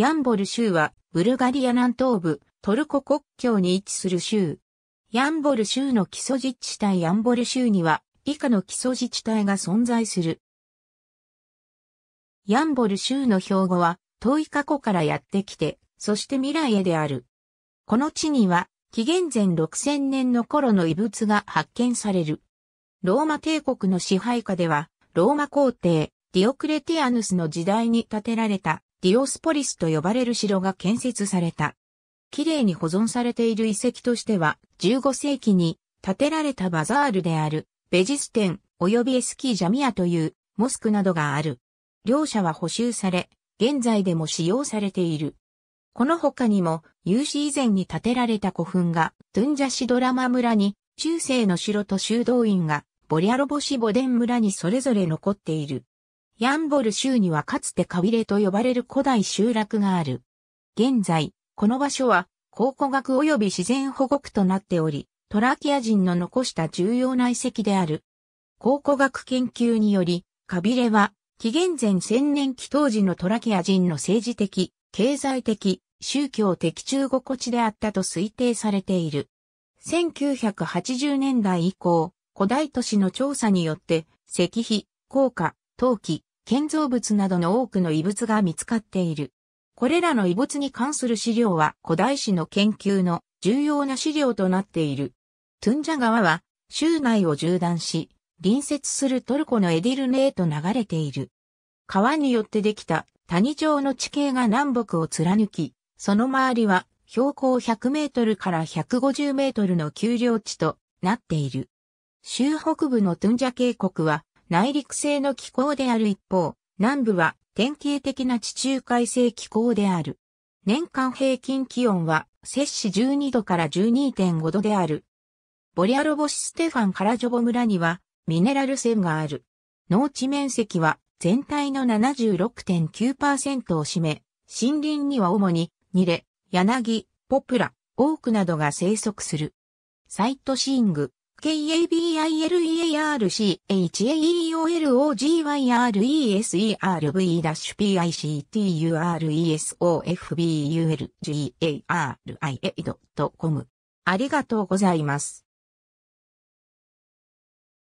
ヤンボル州は、ブルガリア南東部、トルコ国境に位置する州。ヤンボル州の基礎自治体ヤンボル州には、以下の基礎自治体が存在する。ヤンボル州の標語は、遠い過去からやってきて、そして未来へである。この地には、紀元前6000年の頃の遺物が発見される。ローマ帝国の支配下では、ローマ皇帝、ディオクレティアヌスの時代に建てられたディオスポリスと呼ばれる城が建設された。綺麗に保存されている遺跡としては、15世紀に建てられたバザールである、ベジステン及びエスキージャミアというモスクなどがある。両者は補修され、現在でも使用されている。この他にも、有史以前に建てられた古墳が、ドゥンジャシドラマ村に、中世の城と修道院が、ボリアロボシボデン村にそれぞれ残っている。ヤンボル州にはかつてカビレと呼ばれる古代集落がある。現在、この場所は考古学及び自然保護区となっており、トラキア人の残した重要な遺跡である。考古学研究により、カビレは紀元前1000年期当時のトラキア人の政治的、経済的、宗教的中心地であったと推定されている。1980年代以降、古代都市の調査によって、石碑、硬貨、陶器、建造物などの多くの遺物が見つかっている。これらの遺物に関する資料は古代史の研究の重要な資料となっている。トゥンジャ川は州内を縦断し、隣接するトルコのエディルネへと流れている。川によってできた谷状の地形が南北を貫き、その周りは標高100メートルから150メートルの丘陵地となっている。州北部のトゥンジャ渓谷は内陸性の気候である一方、南部は典型的な地中海性気候である。年間平均気温は摂氏12度から12.5度である。ボリアロボシステファンカラジョボ村にはミネラル線がある。農地面積は全体の76.9%を占め、森林には主にニレ、柳、ポプラ、オークなどが生息する。サイトシング。k a b i l e r y a r u e y r e s e r v p i c t u r e s o f b u l g a r a i c o m ありがとうございます。